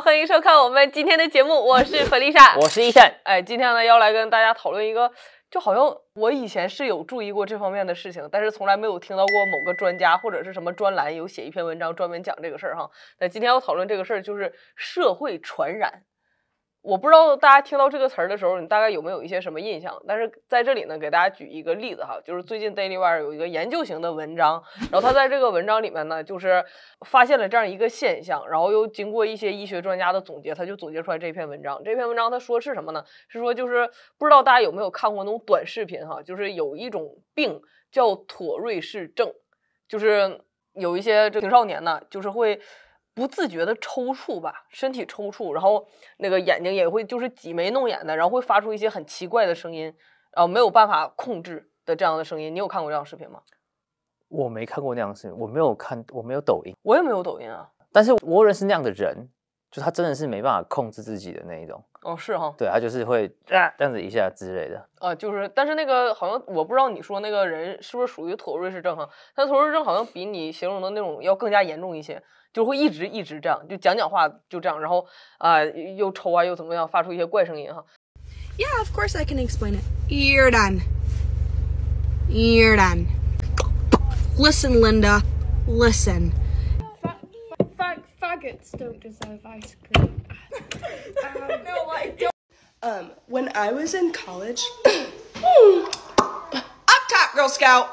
欢迎收看我们今天的节目，我是何丽莎，我是依善。哎，今天呢要来跟大家讨论一个，就好像我以前是有注意过这方面的事情，但是从来没有听到过某个专家或者是什么专栏有写一篇文章专门讲这个事儿哈。那今天要讨论这个事儿，就是社会传染。我不知道大家听到这个词儿的时候，你大概有没有一些什么印象？但是在这里呢，给大家举一个例子哈，就是最近 Daily Wire 有一个研究型的文章，然后他在这个文章里面呢，就是发现了这样一个现象，然后又经过一些医学专家的总结，他就总结出来这篇文章。这篇文章他说是什么呢？是说就是不知道大家有没有看过那种短视频哈，就是有一种病叫妥瑞氏症，就是有一些青少年呢，就是会。不自觉的抽搐吧，身体抽搐，然后那个眼睛也会就是挤眉弄眼的，然后会发出一些很奇怪的声音，然后没有办法控制的这样的声音。你有看过这样的视频吗？我没看过那样的视频，我没有看，我没有抖音，我也没有抖音啊。但是我认识那样的人。就他真的是没办法控制自己的那一种哦，是哈，对他就是会这样子一下之类的啊，就是，但是那个好像我不知道你说那个人是不是属于妥瑞氏症哈，他妥瑞症好像比你形容的那种要更加严重一些，就会一直一直这样，就讲讲话就这样，然后啊又抽啊又怎么样，发出一些怪声音哈。Yeah, of course I can explain it. You're done. You're done. Listen, Linda. Listen. t a r g e t s don't deserve ice cream. um, no, I don't. Um, when I was in college, up top, Girl Scout.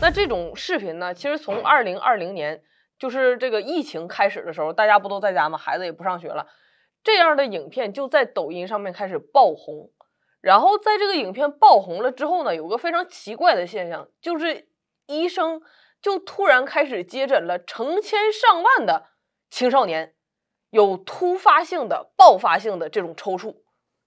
那这种视频呢，其实从二零二零年，就是这个疫情开始的时候，大家不都在家吗？孩子也不上学了，这样的影片就在抖音上面开始爆红。然后在这个影片爆红了之后呢，有个非常奇怪的现象，就是医生就突然开始接诊了成千上万的青少年有突发性的、爆发性的这种抽搐，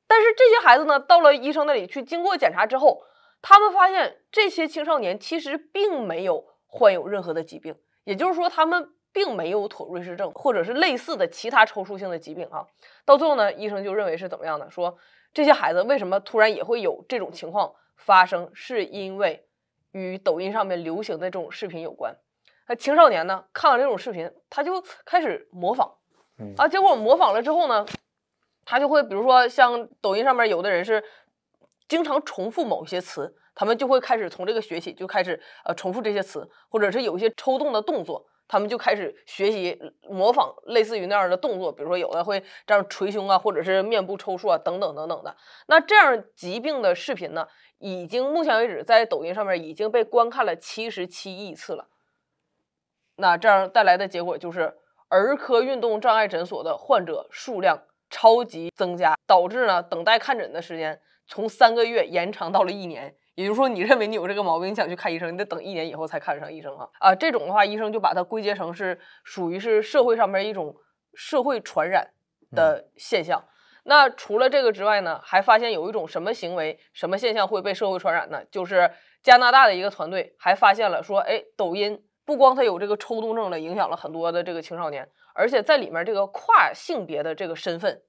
但是这些孩子呢，到了医生那里去，经过检查之后，他们发现这些青少年其实并没有患有任何的疾病，也就是说，他们并没有妥瑞氏症或者是类似的其他抽搐性的疾病啊。到最后呢，医生就认为是怎么样的？说这些孩子为什么突然也会有这种情况发生，是因为与抖音上面流行的这种视频有关。那青少年呢？看了这种视频，他就开始模仿，啊，结果我模仿了之后呢，他就会比如说像抖音上面有的人是经常重复某一些词，他们就会开始从这个学习，就开始呃重复这些词，或者是有一些抽动的动作，他们就开始学习模仿类似于那样的动作，比如说有的会这样捶胸啊，或者是面部抽搐啊，等等等等的。那这样疾病的视频呢，已经目前为止在抖音上面已经被观看了七十七亿次了。那这样带来的结果就是，儿科运动障碍诊所的患者数量超级增加，导致呢等待看诊的时间从三个月延长到了一年。也就是说，你认为你有这个毛病你想去看医生，你得等一年以后才看上医生啊！啊，这种的话，医生就把它归结成是属于是社会上面一种社会传染的现象。那除了这个之外呢，还发现有一种什么行为、什么现象会被社会传染呢？就是加拿大的一个团队还发现了说，哎，抖音。不光他有这个抽动症的影响了很多的这个青少年，而且在里面这个跨性别的这个身份，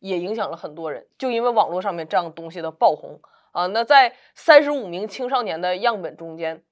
也影响了很多人。就因为网络上面这样东西的爆红啊，那在三十五名青少年的样本中间，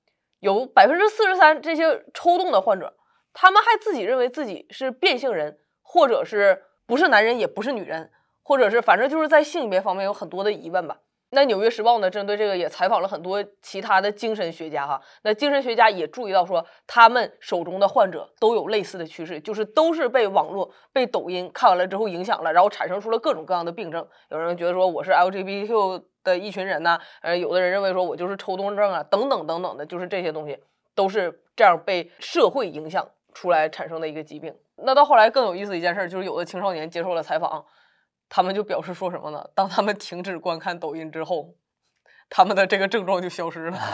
有百分之四十三这些抽动的患者，他们还自己认为自己是变性人，或者是不是男人，也不是女人，或者是反正就是在性别方面有很多的疑问吧。那《纽约时报》呢？针对这个也采访了很多其他的精神学家哈。那精神学家也注意到说，他们手中的患者都有类似的趋势，就是都是被网络、被抖音看完了之后影响了，然后产生出了各种各样的病症。有人觉得说我是 LGBTQ 的一群人呐，呃，有的人认为说我就是抽动症啊，等等等等的，就是这些东西都是这样被社会影响出来产生的一个疾病。那到后来更有意思一件事，就是有的青少年接受了采访。他们就表示说什么呢？当他们停止观看抖音之后，他们的这个症状就消失了。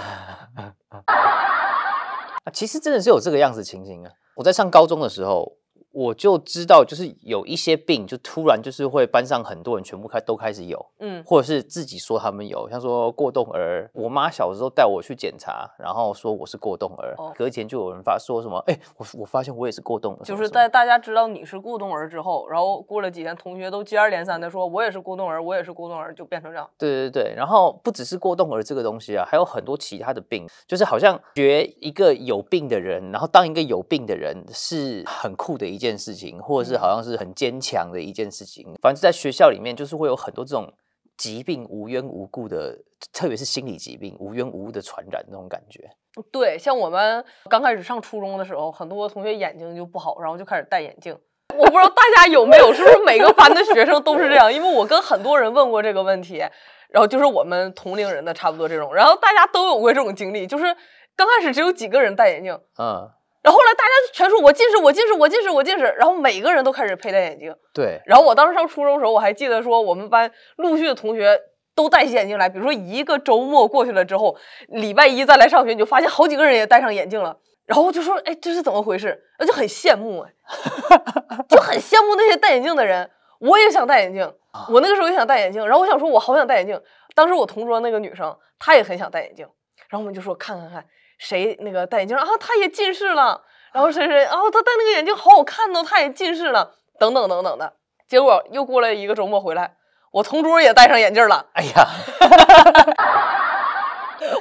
其实真的是有这个样子情形啊！我在上高中的时候。我就知道，就是有一些病，就突然就是会班上很多人全部开都开始有，嗯，或者是自己说他们有，像说过动儿，我妈小时候带我去检查，然后说我是过动儿。隔几天就有人发说什么，哎，我我发现我也是过动儿。就是在大家知道你是过动儿之后，然后过了几天，同学都接二连三的说我也是过动儿，我也是过动儿，就变成这样。对对对，然后不只是过动儿这个东西啊，还有很多其他的病，就是好像学一个有病的人，然后当一个有病的人是很酷的一件。件事情，或者是好像是很坚强的一件事情，反正在学校里面，就是会有很多这种疾病无缘无故的，特别是心理疾病无缘无故的传染那种感觉。对，像我们刚开始上初中的时候，很多同学眼睛就不好，然后就开始戴眼镜。我不知道大家有没有，是不是每个班的学生都是这样？因为我跟很多人问过这个问题，然后就是我们同龄人的差不多这种，然后大家都有过这种经历，就是刚开始只有几个人戴眼镜，嗯。然后后来，大家全说我近视，我近视，我近视，我近视。然后每个人都开始佩戴眼镜。对。然后我当时上初中的时候，我还记得说，我们班陆续的同学都戴起眼镜来。比如说一个周末过去了之后，礼拜一再来上学，你就发现好几个人也戴上眼镜了。然后就说，哎，这是怎么回事？那就很羡慕啊，就很羡慕那些戴眼镜的人。我也想戴眼镜，我那个时候也想戴眼镜。然后我想说，我好想戴眼镜。当时我同桌那个女生，她也很想戴眼镜。然后我们就说，看看看。谁那个戴眼镜啊？他也近视了。然后谁谁啊？他戴那个眼镜好好看呢，他也近视了。等等等等的，结果又过了一个周末回来，我同桌也戴上眼镜了。哎呀，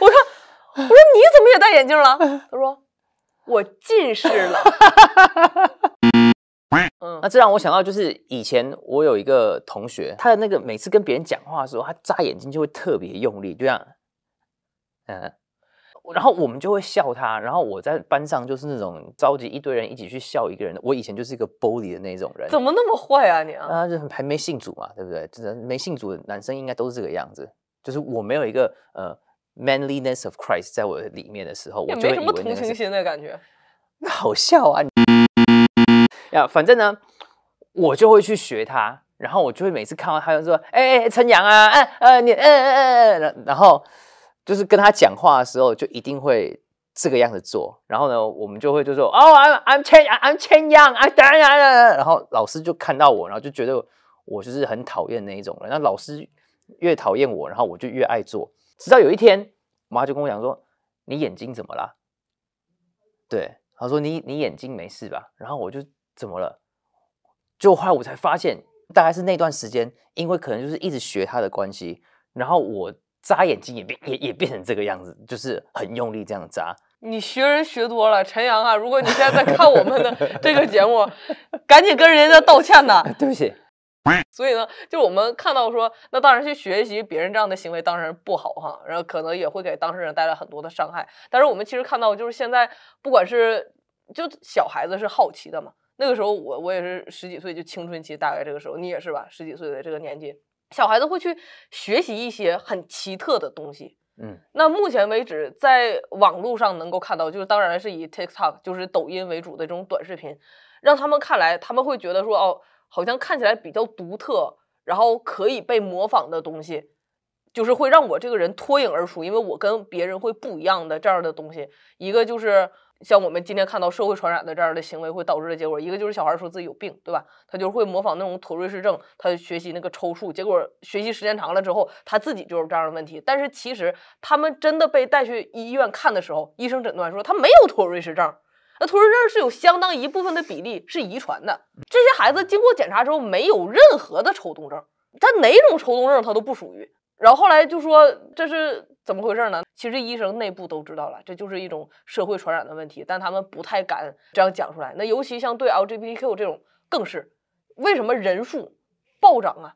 我说我说你怎么也戴眼镜了？他说我近视了。嗯，那这让我想到，就是以前我有一个同学，他的那个每次跟别人讲话的时候，他眨眼睛就会特别用力，就像嗯。然后我们就会笑他，然后我在班上就是那种召集一堆人一起去笑一个人的。我以前就是一个 bully 的那种人，怎么那么坏啊你？啊，就还没信主嘛，对不对？没信主的男生应该都是这个样子。就是我没有一个呃 manliness of Christ 在我里面的时候，我就没什么同情心的感觉。那好笑啊你呀，反正呢，我就会去学他，然后我就会每次看完他就说，哎哎陈阳啊，哎呃你，嗯嗯嗯，然然后。就是跟他讲话的时候，就一定会这个样子做。然后呢，我们就会就说：“哦，I'm I'm Chen I'm Chen Yang I'm y a n Yang 然后老师就看到我，然后就觉得我就是很讨厌那一种人。那老师越讨厌我，然后我就越爱做。直到有一天，我妈就跟我讲说：“你眼睛怎么了？”对，她说：“你你眼睛没事吧？”然后我就怎么了？就后来我才发现，大概是那段时间，因为可能就是一直学他的关系，然后我。扎眼睛也变 也也变成这个样子，就是很用力这样扎。你学人学多了，陈阳啊！如果你现在在看我们的这个节目，赶紧跟人家道歉呐！对不起。所以呢，就我们看到说，那当然去学习别人这样的行为，当然不好哈。然后可能也会给当事人带来很多的伤害。但是我们其实看到，就是现在不管是就小孩子是好奇的嘛，那个时候我我也是十几岁就青春期，大概这个时候你也是吧？十几岁的这个年纪。小孩子会去学习一些很奇特的东西，嗯，那目前为止在网络上能够看到，就是当然是以 TikTok，就是抖音为主的这种短视频，让他们看来，他们会觉得说，哦，好像看起来比较独特，然后可以被模仿的东西，就是会让我这个人脱颖而出，因为我跟别人会不一样的这样的东西，一个就是。像我们今天看到社会传染的这样的行为会导致的结果，一个就是小孩说自己有病，对吧？他就会模仿那种妥瑞氏症，他学习那个抽搐，结果学习时间长了之后，他自己就是这样的问题。但是其实他们真的被带去医院看的时候，医生诊断说他没有妥瑞氏症。那妥瑞氏症是有相当一部分的比例是遗传的，这些孩子经过检查之后没有任何的抽动症，他哪种抽动症他都不属于。然后后来就说这是。怎么回事呢？其实医生内部都知道了，这就是一种社会传染的问题，但他们不太敢这样讲出来。那尤其像对 LGBTQ 这种，更是为什么人数暴涨啊？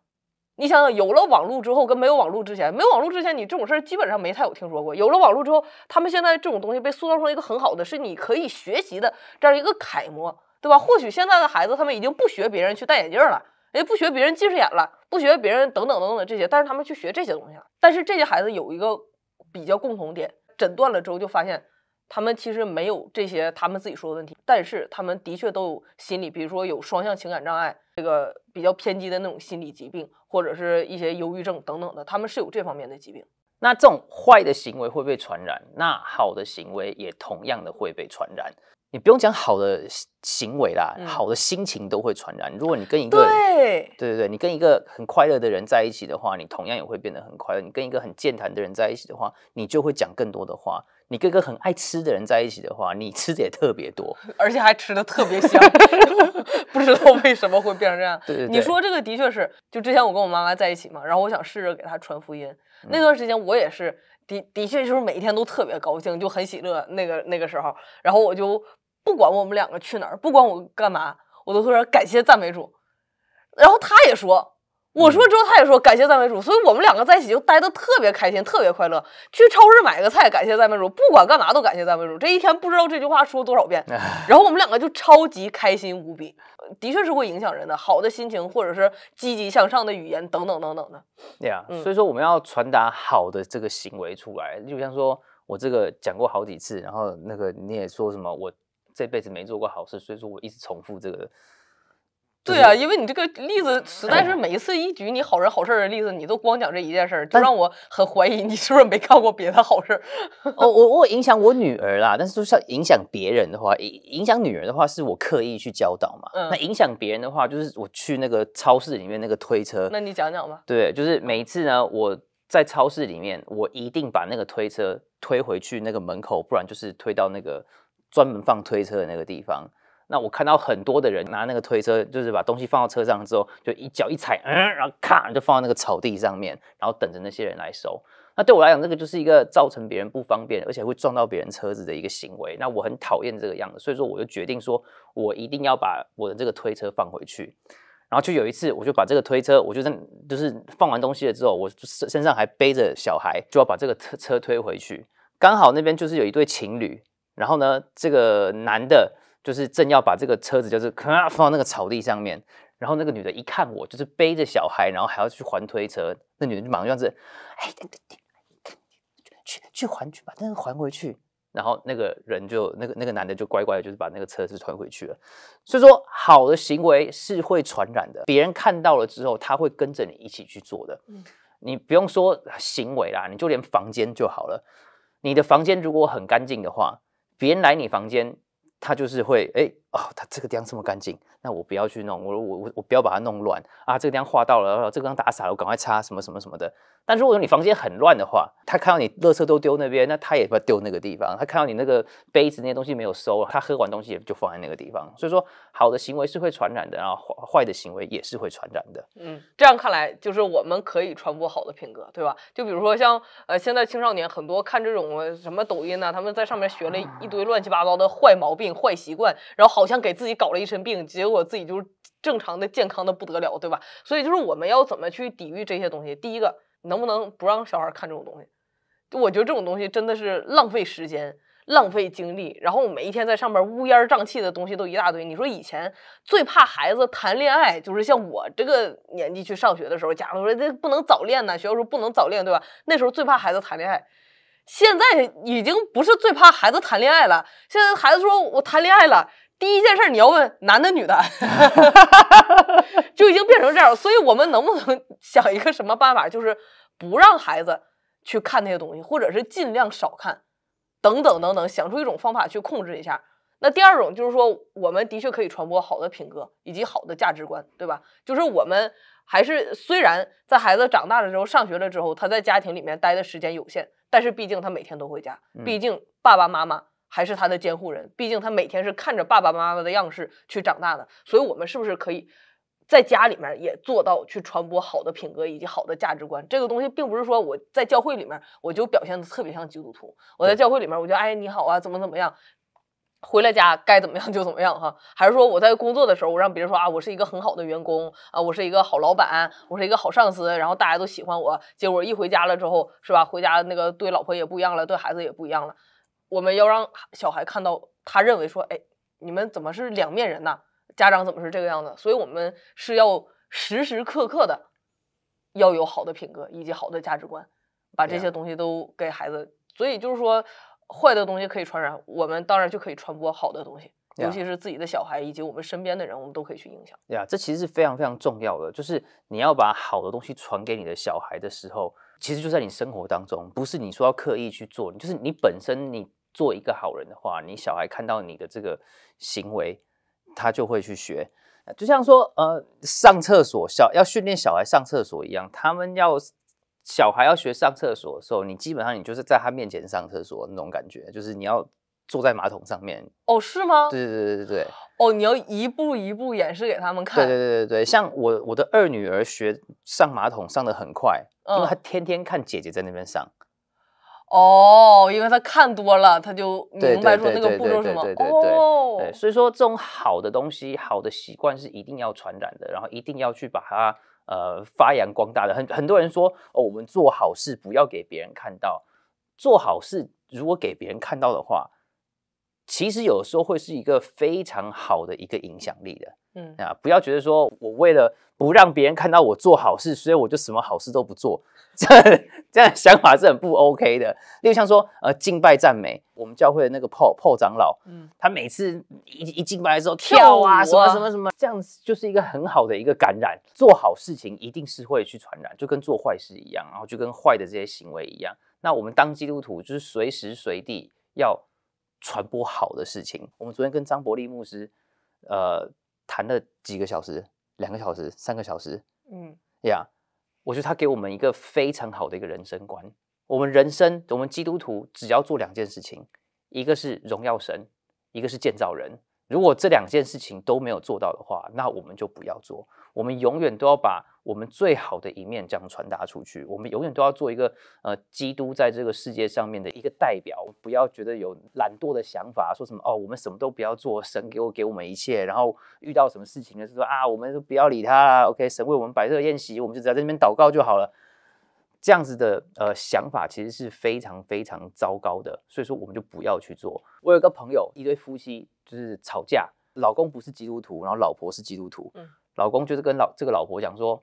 你想想，有了网络之后，跟没有网络之前，没有网络之前，你这种事儿基本上没太有听说过。有了网络之后，他们现在这种东西被塑造成一个很好的，是你可以学习的这样一个楷模，对吧？或许现在的孩子他们已经不学别人去戴眼镜了，也不学别人近视眼了，不学别人等等等等这些，但是他们去学这些东西。了。但是这些孩子有一个。比较共同点，诊断了之后就发现，他们其实没有这些他们自己说的问题，但是他们的确都有心理，比如说有双向情感障碍，这个比较偏激的那种心理疾病，或者是一些忧郁症等等的，他们是有这方面的疾病。那这种坏的行为会被传染，那好的行为也同样的会被传染。你不用讲好的行为啦，好的心情都会传染。如果你跟一个对对对对，你跟一个很快乐的人在一起的话，你同样也会变得很快乐。你跟一个很健谈的人在一起的话，你就会讲更多的话。你跟一个很爱吃的人在一起的话，你吃的也特别多，而且还吃的特别香。不知道为什么会变成这样。对你说这个的确是，就之前我跟我妈妈在一起嘛，然后我想试着给她传福音。那段时间我也是的，的确就是每一天都特别高兴，就很喜乐。那个那个时候，然后我就。不管我们两个去哪儿，不管我干嘛，我都说感谢赞美主，然后他也说，我说之后他也说感谢赞美主，所以我们两个在一起就待的特别开心，特别快乐。去超市买个菜，感谢赞美主，不管干嘛都感谢赞美主。这一天不知道这句话说多少遍，然后我们两个就超级开心无比，的确是会影响人的，好的心情或者是积极向上的语言等等等等的。对呀，所以说我们要传达好的这个行为出来，就像说我这个讲过好几次，然后那个你也说什么我。这辈子没做过好事，所以说我一直重复这个。对啊，因为你这个例子实在是每一次一举，你好人好事的例子，你都光讲这一件事儿，就让我很怀疑你是不是没干过别的好事儿。哦，我我影响我女儿啦，但是就像影响别人的话，影影响女儿的话是我刻意去教导嘛。嗯，那影响别人的话就是我去那个超市里面那个推车，那你讲讲吧。对，就是每一次呢，我在超市里面，我一定把那个推车推回去那个门口，不然就是推到那个。专门放推车的那个地方，那我看到很多的人拿那个推车，就是把东西放到车上之后，就一脚一踩，嗯，然后咔就放到那个草地上面，然后等着那些人来收。那对我来讲，这个就是一个造成别人不方便，而且会撞到别人车子的一个行为。那我很讨厌这个样子，所以说我就决定说，我一定要把我的这个推车放回去。然后就有一次，我就把这个推车，我就在就是放完东西了之后，我身上还背着小孩，就要把这个车车推回去。刚好那边就是有一对情侣。然后呢，这个男的就是正要把这个车子就是放到那个草地上面，然后那个女的一看我就是背着小孩，然后还要去还推车，那女的就忙样子，哎，去去还去吧，那个还回去。然后那个人就那个那个男的就乖乖的，就是把那个车子推回去了。所以说，好的行为是会传染的，别人看到了之后，他会跟着你一起去做的。嗯，你不用说行为啦，你就连房间就好了，你的房间如果很干净的话。别人来你房间，他就是会哎。哦，他这个地方这么干净，那我不要去弄，我我我我不要把它弄乱啊！这个地方画到了，这个地方打洒了，赶快擦什么什么什么的。但如果说你房间很乱的话，他看到你垃圾都丢那边，那他也不丢那个地方。他看到你那个杯子那些东西没有收他喝完东西也就放在那个地方。所以说，好的行为是会传染的，然后坏坏的行为也是会传染的。嗯，这样看来，就是我们可以传播好的品格，对吧？就比如说像呃，现在青少年很多看这种什么抖音呢，他们在上面学了一堆乱七八糟的坏毛病、坏习惯，然后好。好像给自己搞了一身病，结果自己就是正常的、健康的不得了，对吧？所以就是我们要怎么去抵御这些东西？第一个，能不能不让小孩看这种东西？我觉得这种东西真的是浪费时间、浪费精力。然后每一天在上面乌烟瘴气的东西都一大堆。你说以前最怕孩子谈恋爱，就是像我这个年纪去上学的时候，假如说这不能早恋呢，学校说不能早恋，对吧？那时候最怕孩子谈恋爱，现在已经不是最怕孩子谈恋爱了。现在孩子说我谈恋爱了。第一件事你要问男的女的，就已经变成这样，所以我们能不能想一个什么办法，就是不让孩子去看那些东西，或者是尽量少看，等等等等，想出一种方法去控制一下。那第二种就是说，我们的确可以传播好的品格以及好的价值观，对吧？就是我们还是虽然在孩子长大了之后，上学了之后，他在家庭里面待的时间有限，但是毕竟他每天都回家，毕竟爸爸妈妈。还是他的监护人，毕竟他每天是看着爸爸妈妈的样式去长大的，所以我们是不是可以在家里面也做到去传播好的品格以及好的价值观？这个东西并不是说我在教会里面我就表现的特别像基督徒，我在教会里面我就哎你好啊怎么怎么样，回了家该怎么样就怎么样哈，还是说我在工作的时候我让别人说啊我是一个很好的员工啊我是一个好老板，我是一个好上司，然后大家都喜欢我，结果一回家了之后是吧？回家那个对老婆也不一样了，对孩子也不一样了。我们要让小孩看到，他认为说，哎，你们怎么是两面人呢？家长怎么是这个样子？所以，我们是要时时刻刻的要有好的品格以及好的价值观，把这些东西都给孩子。所以，就是说，坏的东西可以传染，我们当然就可以传播好的东西，尤其是自己的小孩以及我们身边的人，我们都可以去影响。对呀，这其实是非常非常重要的，就是你要把好的东西传给你的小孩的时候，其实就在你生活当中，不是你说要刻意去做，就是你本身你。做一个好人的话，你小孩看到你的这个行为，他就会去学。就像说，呃，上厕所小要训练小孩上厕所一样，他们要小孩要学上厕所的时候，你基本上你就是在他面前上厕所那种感觉，就是你要坐在马桶上面。哦，是吗？对对对对对哦，你要一步一步演示给他们看。对对对对对，像我我的二女儿学上马桶上的很快，因为她天天看姐姐在那边上。哦，因为他看多了，他就明白说那个步骤什么。哦，对，所以说这种好的东西、好的习惯是一定要传染的，然后一定要去把它呃发扬光大的。很很多人说哦，我们做好事不要给别人看到，做好事如果给别人看到的话。其实有时候会是一个非常好的一个影响力的，嗯啊，不要觉得说我为了不让别人看到我做好事，所以我就什么好事都不做，这这样想法是很不 OK 的。例如像说，呃，敬拜赞美我们教会的那个炮炮长老，嗯，他每次一一敬拜的时候跳啊什么什么什么，这样就是一个很好的一个感染。做好事情一定是会去传染，就跟做坏事一样，然后就跟坏的这些行为一样。那我们当基督徒就是随时随地要。传播好的事情。我们昨天跟张伯利牧师，呃，谈了几个小时，两个小时，三个小时。嗯，呀，我觉得他给我们一个非常好的一个人生观。我们人生，我们基督徒只要做两件事情，一个是荣耀神，一个是建造人。如果这两件事情都没有做到的话，那我们就不要做。我们永远都要把我们最好的一面这样传达出去。我们永远都要做一个呃，基督在这个世界上面的一个代表。不要觉得有懒惰的想法，说什么哦，我们什么都不要做，神给我给我们一切。然后遇到什么事情呢？是说啊，我们就不要理他。OK，神为我们摆设宴席，我们就只要在那边祷告就好了。这样子的呃想法其实是非常非常糟糕的。所以说，我们就不要去做。我有个朋友，一对夫妻。就是吵架，老公不是基督徒，然后老婆是基督徒，老公就是跟老这个老婆讲说，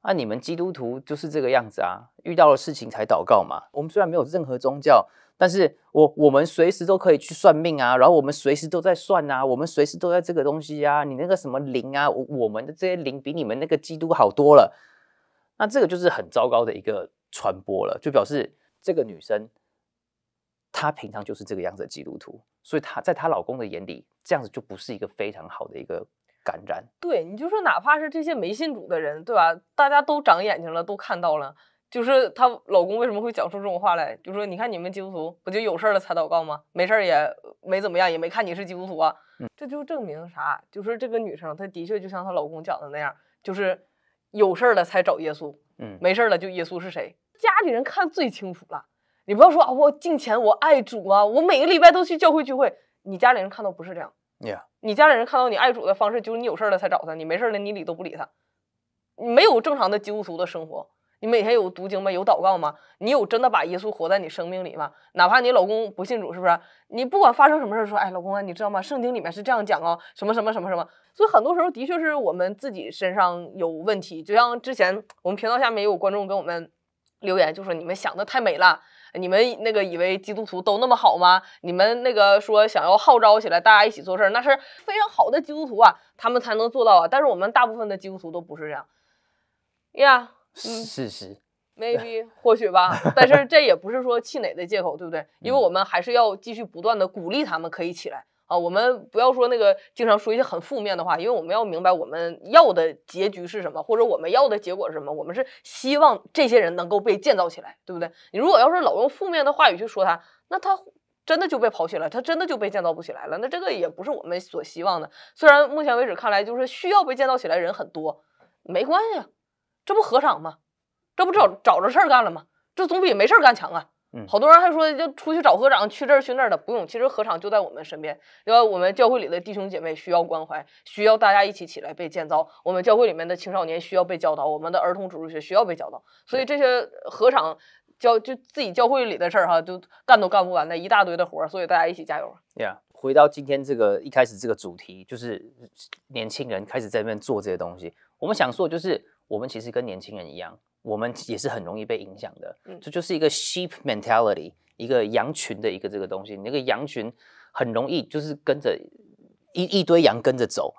啊，你们基督徒就是这个样子啊，遇到了事情才祷告嘛。我们虽然没有任何宗教，但是我我们随时都可以去算命啊，然后我们随时都在算啊，我们随时都在这个东西啊，你那个什么灵啊，我们的这些灵比你们那个基督好多了。那这个就是很糟糕的一个传播了，就表示这个女生。她平常就是这个样子的基督徒，所以她在她老公的眼里，这样子就不是一个非常好的一个感染。对，你就说哪怕是这些没信主的人，对吧？大家都长眼睛了，都看到了，就是她老公为什么会讲出这种话来？就说你看你们基督徒不就有事了才祷告吗？没事儿也没怎么样，也没看你是基督徒啊。嗯，这就证明啥？就是这个女生，她的确就像她老公讲的那样，就是有事儿了才找耶稣。嗯，没事儿了就耶稣是谁？家里人看最清楚了。你不要说啊！我敬虔，我爱主啊！我每个礼拜都去教会聚会。你家里人看到不是这样，你你家里人看到你爱主的方式就是你有事儿了才找他，你没事儿你理都不理他，没有正常的基督徒的生活。你每天有读经吗？有祷告吗？你有真的把耶稣活在你生命里吗？哪怕你老公不信主，是不是？你不管发生什么事，说哎，老公啊，你知道吗？圣经里面是这样讲啊，什么什么什么什么。所以很多时候的确是我们自己身上有问题。就像之前我们频道下面也有观众给我们留言，就说你们想的太美了。你们那个以为基督徒都那么好吗？你们那个说想要号召起来，大家一起做事儿，那是非常好的基督徒啊，他们才能做到啊。但是我们大部分的基督徒都不是这样呀。事实，maybe 或许吧，但是这也不是说气馁的借口，对不对？因为我们还是要继续不断的鼓励他们，可以起来。啊，我们不要说那个经常说一些很负面的话，因为我们要明白我们要的结局是什么，或者我们要的结果是什么。我们是希望这些人能够被建造起来，对不对？你如果要是老用负面的话语去说他，那他真的就被抛弃了，他真的就被建造不起来了。那这个也不是我们所希望的。虽然目前为止看来就是需要被建造起来人很多，没关系，这不合场吗？这不找找着事儿干了吗？这总比没事干强啊。嗯，好多人还说就出去找合场去这去那的，不用。其实合场就在我们身边，要我们教会里的弟兄姐妹需要关怀，需要大家一起起来被建造。我们教会里面的青少年需要被教导，我们的儿童主日学需要被教导。所以这些合场教就自己教会里的事儿哈，都干都干不完的一大堆的活儿。所以大家一起加油。Yeah，回到今天这个一开始这个主题，就是年轻人开始在那边做这些东西。我们想说，就是我们其实跟年轻人一样。我们也是很容易被影响的，这就是一个 sheep mentality，一个羊群的一个这个东西。那个羊群很容易就是跟着一一堆羊跟着走，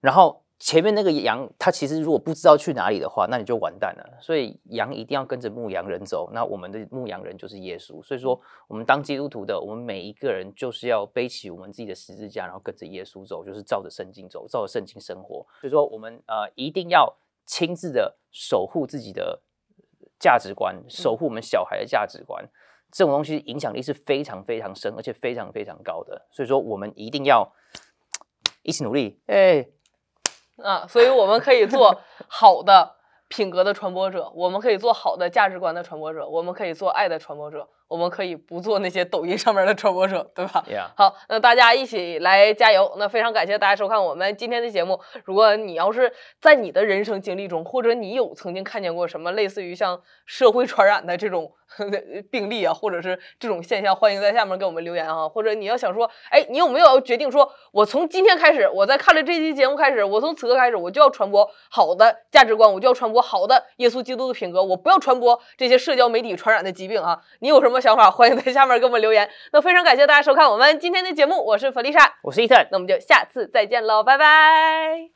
然后前面那个羊，它其实如果不知道去哪里的话，那你就完蛋了。所以羊一定要跟着牧羊人走，那我们的牧羊人就是耶稣。所以说，我们当基督徒的，我们每一个人就是要背起我们自己的十字架，然后跟着耶稣走，就是照着圣经走，照着圣经生活。所以说，我们呃一定要亲自的守护自己的。价值观守护我们小孩的价值观，这种东西影响力是非常非常深，而且非常非常高的。所以说，我们一定要一起努力，哎，啊，所以我们可以做好的品格的传播者，我们可以做好的价值观的传播者，我们可以做爱的传播者。我们可以不做那些抖音上面的传播者，对吧？好，那大家一起来加油。那非常感谢大家收看我们今天的节目。如果你要是在你的人生经历中，或者你有曾经看见过什么类似于像社会传染的这种病例啊，或者是这种现象，欢迎在下面给我们留言啊。或者你要想说，哎，你有没有决定说，我从今天开始，我在看了这期节目开始，我从此刻开始，我就要传播好的价值观，我就要传播好的耶稣基督的品格，我不要传播这些社交媒体传染的疾病啊。你有什么？想法，欢迎在下面给我们留言。那非常感谢大家收看我们今天的节目，我是弗丽莎，我是伊特，那我们就下次再见喽，拜拜。